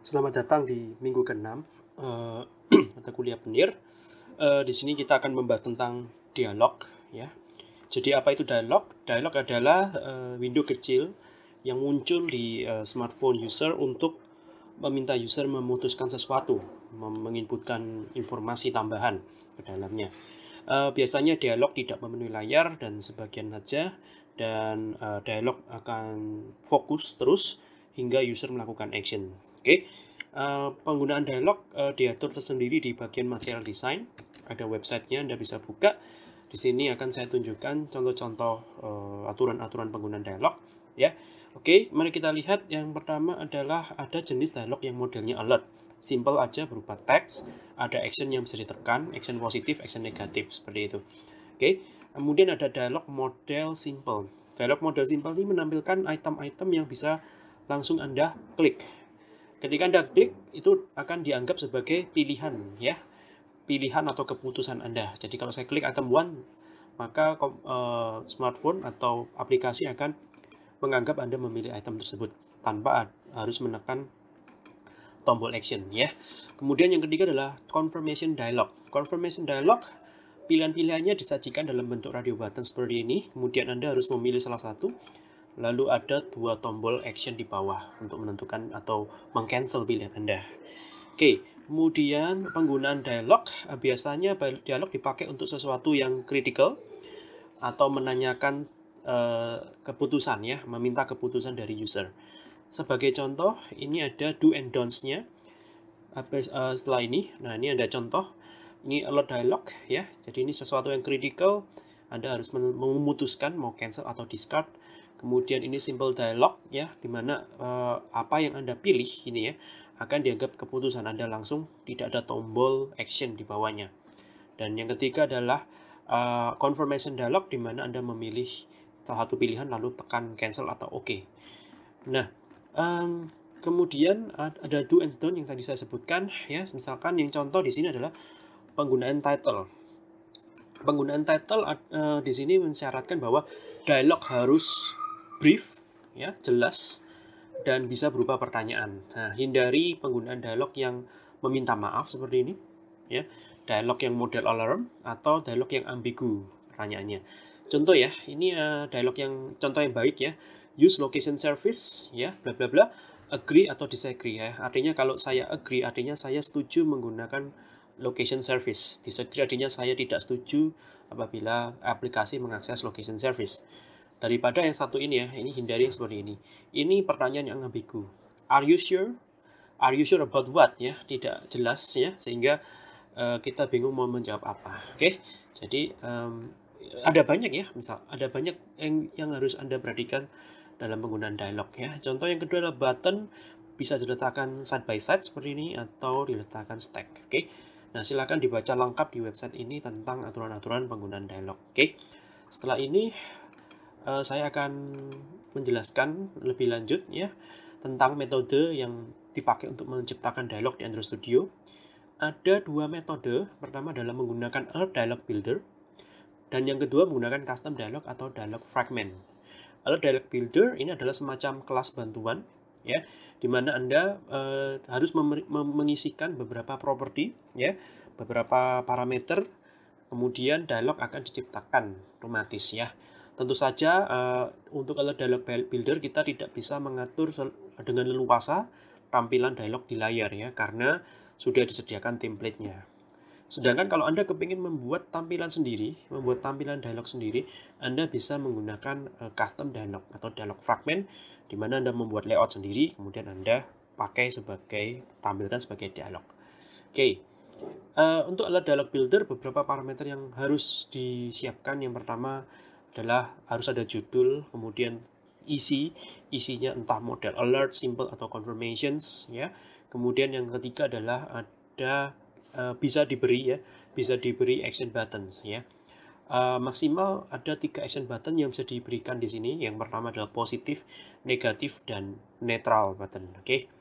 Selamat datang di minggu ke-6 uh, eh, mata kuliah penir. Uh, di sini kita akan membahas tentang dialog ya. Jadi apa itu dialog? Dialog adalah uh, window kecil yang muncul di uh, smartphone user untuk meminta user memutuskan sesuatu, menginputkan informasi tambahan ke dalamnya. Uh, biasanya dialog tidak memenuhi layar dan sebagian saja dan uh, dialog akan fokus terus hingga user melakukan action. Oke, okay. uh, eh, penggunaan dialog uh, diatur tersendiri di bagian material design. Ada websitenya, Anda bisa buka. Di sini akan saya tunjukkan contoh-contoh uh, aturan-aturan penggunaan dialog. Ya, oke, okay. mari kita lihat. Yang pertama adalah ada jenis dialog yang modelnya alert. Simple aja berupa teks, ada action yang bisa ditekan, action positif, action negatif, seperti itu. Oke, okay. kemudian ada dialog model simple. Dialog model simple ini menampilkan item-item yang bisa langsung Anda klik. Ketika Anda klik, itu akan dianggap sebagai pilihan ya. Pilihan atau keputusan Anda. Jadi kalau saya klik item 1, maka uh, smartphone atau aplikasi akan menganggap Anda memilih item tersebut tanpa harus menekan tombol action ya. Kemudian yang ketiga adalah confirmation dialog. Confirmation dialog pilihan-pilihannya disajikan dalam bentuk radio button seperti ini. Kemudian Anda harus memilih salah satu Lalu ada dua tombol action di bawah untuk menentukan atau mengcancel pilihan Anda. Oke, kemudian penggunaan dialog eh, biasanya dialog dipakai untuk sesuatu yang critical atau menanyakan uh, keputusan ya, meminta keputusan dari user. Sebagai contoh, ini ada do and don'ts-nya. Eh, setelah ini, nah ini ada contoh. Ini alert dialog ya. Jadi ini sesuatu yang critical, Anda harus memutuskan mau cancel atau discard Kemudian ini simple dialog ya, dimana eh, apa yang Anda pilih ini ya, akan dianggap keputusan Anda langsung, tidak ada tombol action di bawahnya. Dan yang ketiga adalah uh, confirmation dialog di mana Anda memilih salah satu pilihan lalu tekan cancel atau oke. Okay. Nah, um, kemudian ada do and don't yang tadi saya sebutkan ya, misalkan yang contoh di sini adalah penggunaan title. Penggunaan title uh, di sini mensyaratkan bahwa dialog harus brief, ya, jelas, dan bisa berupa pertanyaan. Nah, hindari penggunaan dialog yang meminta maaf seperti ini, ya, dialog yang model alarm atau dialog yang ambigu pertanyaannya. Contoh ya, ini uh, dialog yang contoh yang baik ya. Use location service, ya, bla bla bla. Agree atau disagree ya. Artinya kalau saya agree, artinya saya setuju menggunakan location service. Disagree artinya saya tidak setuju apabila aplikasi mengakses location service daripada yang satu ini ya ini hindari yang seperti ini ini pertanyaan yang ambigu are you sure are you sure about what ya tidak jelas ya sehingga uh, kita bingung mau menjawab apa oke okay? jadi um, ada banyak ya misal ada banyak yang yang harus anda perhatikan dalam penggunaan dialog ya contoh yang kedua adalah button bisa diletakkan side by side seperti ini atau diletakkan stack oke okay? nah silakan dibaca lengkap di website ini tentang aturan-aturan penggunaan dialog oke okay? setelah ini Eh, saya akan menjelaskan lebih lanjut ya tentang metode yang dipakai untuk menciptakan dialog di Android Studio. Ada dua metode, pertama adalah menggunakan Alert Dialog Builder, dan yang kedua menggunakan Custom Dialog atau Dialog Fragment. Alert Dialog Builder ini adalah semacam kelas bantuan, ya, di mana Anda uh, harus mengisikan beberapa properti, ya, beberapa parameter, kemudian dialog akan diciptakan otomatis ya. Tentu saja uh, untuk alat dialog builder kita tidak bisa mengatur dengan leluasa tampilan dialog di layar ya karena sudah disediakan templatenya Sedangkan kalau Anda kepingin membuat tampilan sendiri, membuat tampilan dialog sendiri, Anda bisa menggunakan uh, custom dialog atau dialog fragment di mana Anda membuat layout sendiri kemudian Anda pakai sebagai tampilkan sebagai dialog. Oke. Okay. Uh, eh, untuk alat dialog builder beberapa parameter yang harus disiapkan yang pertama adalah harus ada judul, kemudian isi, isinya entah model alert, simple atau confirmations ya. Kemudian yang ketiga adalah ada uh, bisa diberi ya, bisa diberi action buttons ya. Uh, maksimal ada tiga action button yang bisa diberikan di sini. Yang pertama adalah positif, negatif, dan netral button. Oke. Okay?